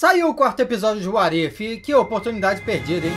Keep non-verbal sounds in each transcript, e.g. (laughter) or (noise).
Saiu o quarto episódio de Warif, que oportunidade perdida, hein?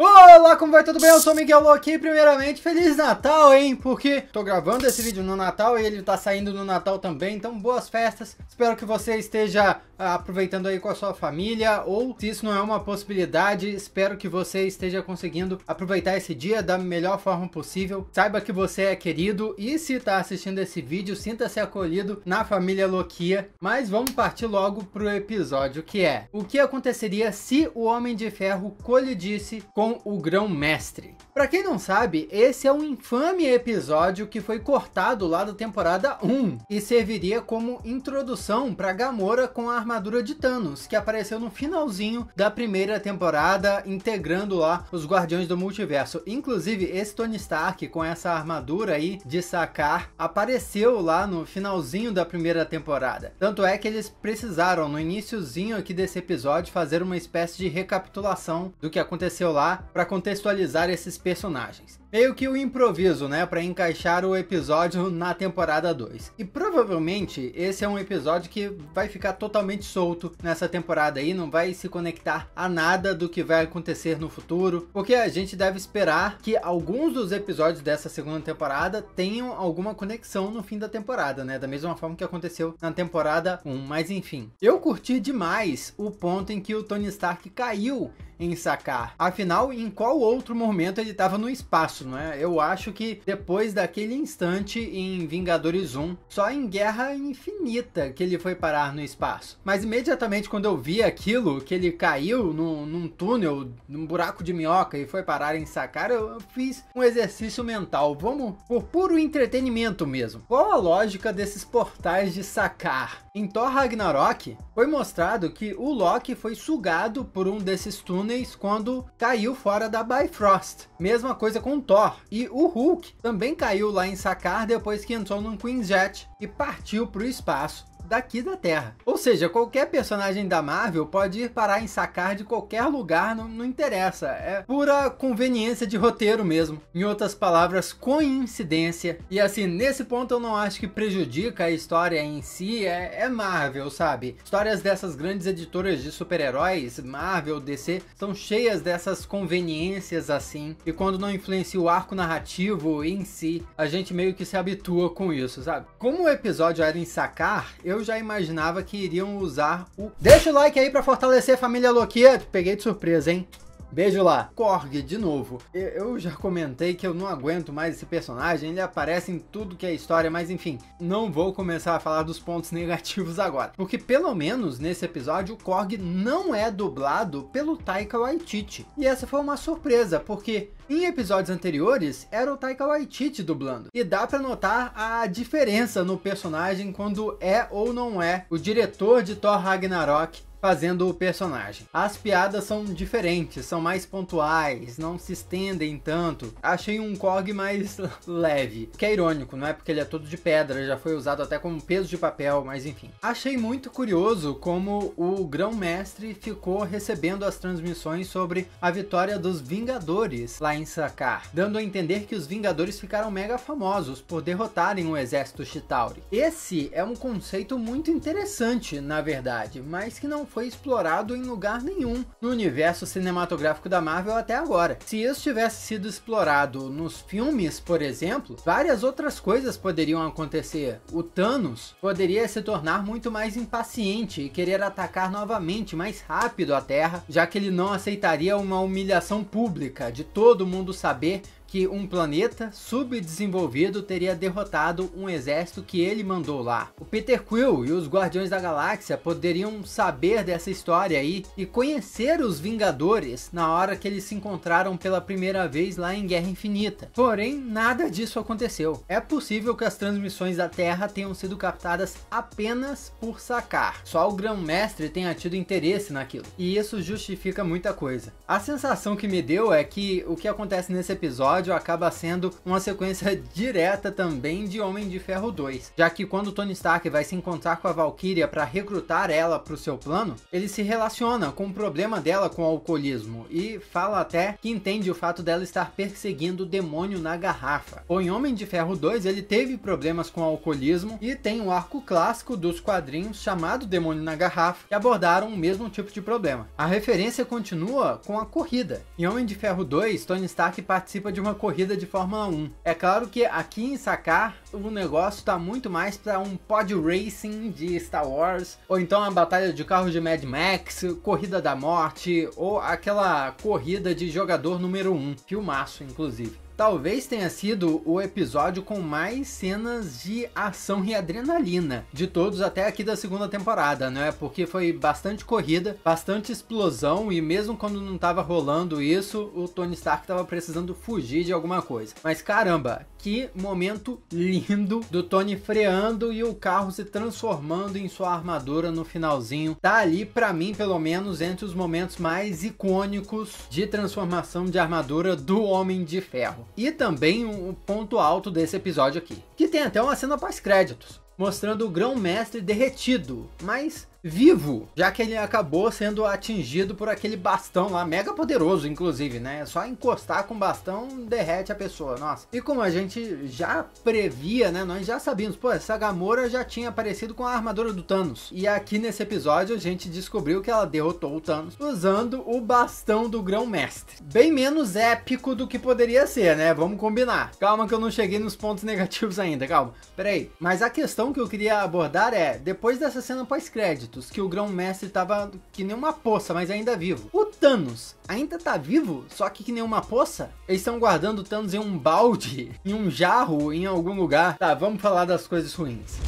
Olá, como vai? Tudo bem? Eu sou o Miguel aqui. Primeiramente, Feliz Natal, hein? Porque tô gravando esse vídeo no Natal e ele tá saindo no Natal também. Então, boas festas. Espero que você esteja ah, aproveitando aí com a sua família ou, se isso não é uma possibilidade, espero que você esteja conseguindo aproveitar esse dia da melhor forma possível. Saiba que você é querido e se tá assistindo esse vídeo, sinta-se acolhido na família Loquia. Mas vamos partir logo pro episódio que é o que aconteceria se o Homem de Ferro colidisse com com o Grão-Mestre. Para quem não sabe, esse é um infame episódio que foi cortado lá da temporada 1 e serviria como introdução para Gamora com a armadura de Thanos, que apareceu no finalzinho da primeira temporada, integrando lá os Guardiões do Multiverso. Inclusive, esse Tony Stark com essa armadura aí de sacar apareceu lá no finalzinho da primeira temporada. Tanto é que eles precisaram no iníciozinho aqui desse episódio fazer uma espécie de recapitulação do que aconteceu lá para contextualizar esses personagens. Meio que o improviso, né, para encaixar o episódio na temporada 2. E provavelmente esse é um episódio que vai ficar totalmente solto nessa temporada aí, não vai se conectar a nada do que vai acontecer no futuro, porque a gente deve esperar que alguns dos episódios dessa segunda temporada tenham alguma conexão no fim da temporada, né, da mesma forma que aconteceu na temporada 1, mas enfim. Eu curti demais o ponto em que o Tony Stark caiu em sacar. Afinal, em qual outro momento ele estava no espaço, não é? Eu acho que depois daquele instante em Vingadores 1, só em Guerra Infinita que ele foi parar no espaço. Mas imediatamente quando eu vi aquilo, que ele caiu no, num túnel, num buraco de minhoca e foi parar em sacar, eu, eu fiz um exercício mental. Vamos por puro entretenimento mesmo. Qual a lógica desses portais de sacar? Em Thor Ragnarok, foi mostrado que o Loki foi sugado por um desses túneis túneis quando caiu fora da Bifrost. Mesma coisa com Thor. E o Hulk também caiu lá em Sakaar depois que entrou num Queen's Jet e partiu para o espaço daqui da Terra. Ou seja, qualquer personagem da Marvel pode ir parar em sacar de qualquer lugar, não, não interessa. É pura conveniência de roteiro mesmo. Em outras palavras, coincidência. E assim, nesse ponto eu não acho que prejudica a história em si, é, é Marvel, sabe? Histórias dessas grandes editoras de super-heróis, Marvel, DC, são cheias dessas conveniências assim. E quando não influencia o arco narrativo em si, a gente meio que se habitua com isso, sabe? Como o episódio era em sacar, eu eu já imaginava que iriam usar o... Deixa o like aí pra fortalecer a família Loki, Peguei de surpresa, hein? Beijo lá. Korg, de novo. Eu já comentei que eu não aguento mais esse personagem, ele aparece em tudo que é história, mas enfim, não vou começar a falar dos pontos (laughs) negativos agora. Porque pelo menos nesse episódio o Korg não é dublado pelo Taika Waititi. E essa foi uma surpresa, porque em episódios anteriores era o Taika Waititi dublando. E dá para notar a diferença no personagem quando é ou não é o diretor de Thor Ragnarok fazendo o personagem. As piadas são diferentes, são mais pontuais, não se estendem tanto. Achei um Korg mais (laughs) leve, que é irônico, não é porque ele é todo de pedra, já foi usado até como peso de papel, mas enfim. Achei muito curioso como o Grão-Mestre ficou recebendo as transmissões sobre a vitória dos Vingadores lá em Sakaar, dando a entender que os Vingadores ficaram mega famosos por derrotarem o exército Chitauri. Esse é um conceito muito interessante, na verdade, mas que não foi explorado em lugar nenhum no universo cinematográfico da Marvel até agora. Se isso tivesse sido explorado nos filmes, por exemplo, várias outras coisas poderiam acontecer. O Thanos poderia se tornar muito mais impaciente e querer atacar novamente mais rápido a Terra, já que ele não aceitaria uma humilhação pública de todo mundo saber que um planeta subdesenvolvido teria derrotado um exército que ele mandou lá. O Peter Quill e os Guardiões da Galáxia poderiam saber dessa história aí e conhecer os Vingadores na hora que eles se encontraram pela primeira vez lá em Guerra Infinita. Porém, nada disso aconteceu. É possível que as transmissões da Terra tenham sido captadas apenas por sacar. Só o Grão-Mestre tenha tido interesse naquilo. E isso justifica muita coisa. A sensação que me deu é que o que acontece nesse episódio episódio acaba sendo uma sequência (laughs) direta também de Homem de Ferro 2, já que quando Tony Stark vai se encontrar com a Valkyria para recrutar ela para o seu plano, ele se relaciona com o problema dela com o alcoolismo e fala até que entende o fato dela estar perseguindo o demônio na garrafa. Ou em Homem de Ferro 2, ele teve problemas com o alcoolismo e tem o arco clássico dos quadrinhos chamado Demônio na Garrafa, que abordaram o mesmo tipo de problema. A referência continua com a corrida. Em Homem de Ferro 2, Tony Stark participa de uma uma corrida de Fórmula 1. É claro que aqui em Sakar o negócio está muito mais para um pod racing de Star Wars, ou então a batalha de carros de Mad Max, corrida da morte, ou aquela corrida de jogador número 1, um, filmaço inclusive. Talvez tenha sido o episódio com mais cenas de ação e adrenalina de todos até aqui da segunda temporada, né? Porque foi bastante corrida, bastante explosão e mesmo quando não tava rolando isso, o Tony Stark tava precisando fugir de alguma coisa. Mas caramba, que momento lindo do Tony freando e o carro se transformando em sua armadura no finalzinho. Tá ali para mim, pelo menos, entre os momentos mais icônicos de transformação de armadura do Homem de Ferro. E também um ponto alto desse episódio aqui, que tem até uma cena pós-créditos, mostrando o grão-mestre derretido, mas vivo, já que ele acabou sendo atingido por aquele bastão lá, mega poderoso, inclusive, né? É só encostar com o bastão derrete a pessoa, nossa. E como a gente já previa, né? Nós já sabíamos, pô, essa Gamora já tinha aparecido com a armadura do Thanos. E aqui nesse episódio a gente descobriu que ela derrotou o Thanos usando o bastão do Grão-Mestre. Bem menos épico do que poderia ser, né? Vamos combinar. Calma que eu não cheguei nos pontos negativos ainda, calma. Peraí. Mas a questão que eu queria abordar é, depois dessa cena pós-crédito, créditos que o grão-mestre tava que nem uma poça, mas ainda vivo. O Thanos ainda tá vivo, só que que nem uma poça? Eles estão guardando o Thanos em um balde, (laughs) em um jarro, em algum lugar. Tá, vamos falar das coisas ruins.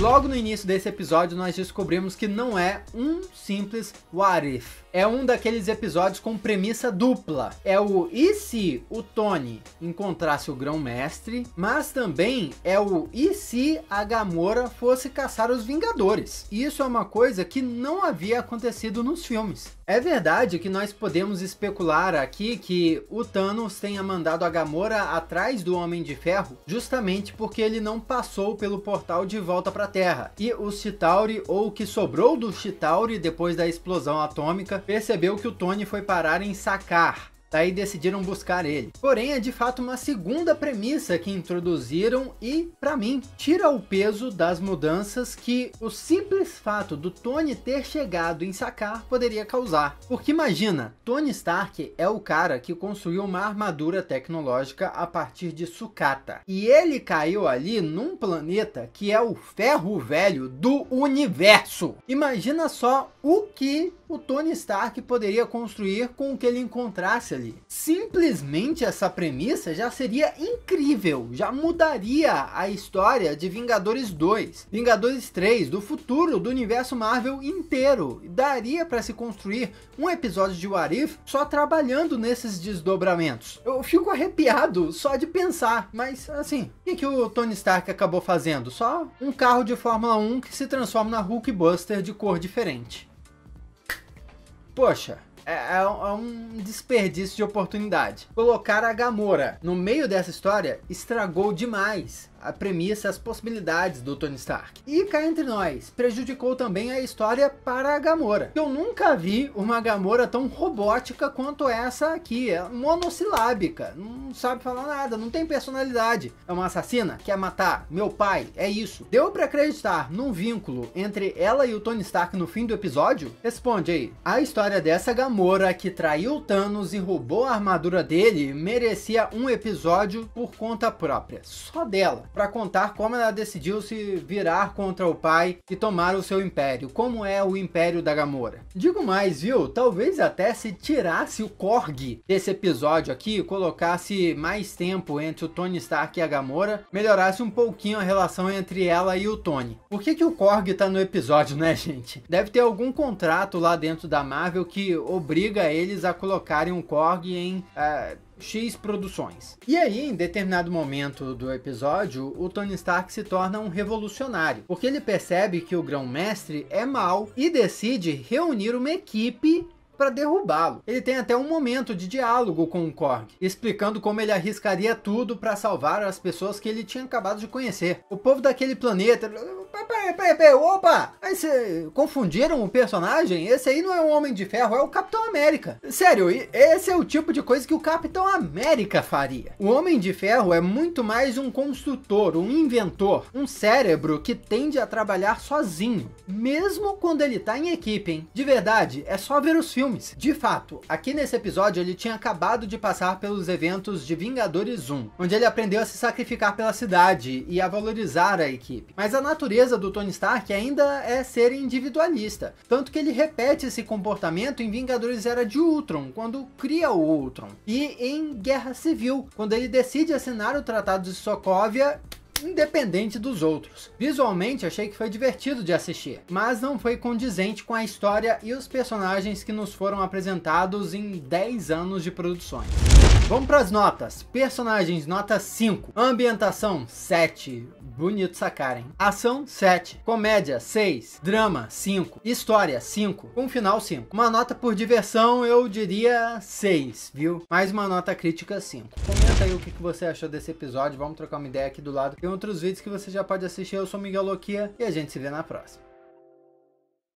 Logo no início desse episódio, nós descobrimos que não é um simples what if. É um daqueles episódios com premissa dupla. É o e se o Tony encontrasse o grão-mestre, mas também é o e se a Gamora fosse caçar os Vingadores. Isso é uma coisa que não havia acontecido nos filmes. É verdade que nós podemos especular aqui que o Thanos tenha mandado a Gamora atrás do Homem de Ferro justamente porque ele não passou pelo portal de volta para Terra. E o Chitauri, ou o que sobrou do Chitauri depois da explosão atômica, percebeu que o Tony foi parar em Sakar, daí tá decidiram buscar ele. Porém, é de fato uma segunda premissa que introduziram e, para mim, tira o peso das mudanças que o simples fato do Tony ter chegado em Sakaar poderia causar. Porque imagina, Tony Stark é o cara que construiu uma armadura tecnológica a partir de sucata. E ele caiu ali num planeta que é o ferro velho do universo. Imagina só o que o Tony Stark poderia construir com o que ele encontrasse ali. Simplesmente essa premissa já seria incrível, já mudaria a história de Vingadores 2, Vingadores 3, do futuro do universo Marvel inteiro. Daria para se construir um episódio de What If só trabalhando nesses desdobramentos. Eu fico arrepiado só de pensar, mas assim, o que, que o Tony Stark acabou fazendo? Só um carro de Fórmula 1 que se transforma na Hulk Buster de cor diferente. Poxa, é, é, é um desperdício de oportunidade. Colocar a Gamora no meio dessa história estragou demais a premissa, as possibilidades do Tony Stark. E cá entre nós, prejudicou também a história para a Gamora. Eu nunca vi uma Gamora tão robótica quanto essa aqui, é monossilábica, não sabe falar nada, não tem personalidade. É uma assassina, quer matar, meu pai, é isso. Deu para acreditar num vínculo entre ela e o Tony Stark no fim do episódio? Responde aí. A história dessa Gamora que traiu Thanos e roubou a armadura dele merecia um episódio por conta própria, só dela para contar como ela decidiu se virar contra o pai e tomar o seu império, como é o império da Gamora. Digo mais, viu? Talvez até se tirasse o Korg desse episódio aqui, colocasse mais tempo entre o Tony Stark e a Gamora, melhorasse um pouquinho a relação entre ela e o Tony. Por que, que o Korg tá no episódio, né, gente? Deve ter algum contrato lá dentro da Marvel que obriga eles a colocarem um Korg em. Uh, X Produções. E aí, em determinado momento do episódio, o Tony Stark se torna um revolucionário, porque ele percebe que o Grão-Mestre é mau e decide reunir uma equipe para derrubá-lo. Ele tem até um momento de diálogo com o Korg, explicando como ele arriscaria tudo para salvar as pessoas que ele tinha acabado de conhecer. O povo daquele planeta Peraí, peraí, peraí, opa! Aí cê, confundiram o personagem? Esse aí não é um Homem de Ferro, é o Capitão América. Sério, esse é o tipo de coisa que o Capitão América faria. O Homem de Ferro é muito mais um construtor, um inventor, um cérebro que tende a trabalhar sozinho, mesmo quando ele tá em equipe, hein? De verdade, é só ver os filmes. De fato, aqui nesse episódio ele tinha acabado de passar pelos eventos de Vingadores 1, onde ele aprendeu a se sacrificar pela cidade e a valorizar a equipe. Mas a natureza natureza do Tony Stark ainda é ser individualista. Tanto que ele repete esse comportamento em Vingadores Era de Ultron, quando cria o Ultron. E em Guerra Civil, quando ele decide assinar o Tratado de Sokovia independente dos outros. Visualmente achei que foi divertido de assistir, mas não foi condizente com a história e os personagens que nos foram apresentados em 10 anos de produções. Vamos para as notas. Personagens, nota 5. Ambientação, 7. Bonito sacarem. Ação, 7. Comédia, 6. Drama, 5. História, 5. Um final, 5. Uma nota por diversão, eu diria 6, viu? Mais uma nota crítica, 5. Comenta aí o que, você achou desse episódio. Vamos trocar uma ideia aqui do lado. Tem outros vídeos que você já pode assistir. Eu sou Miguel Loquia e a gente se vê na próxima.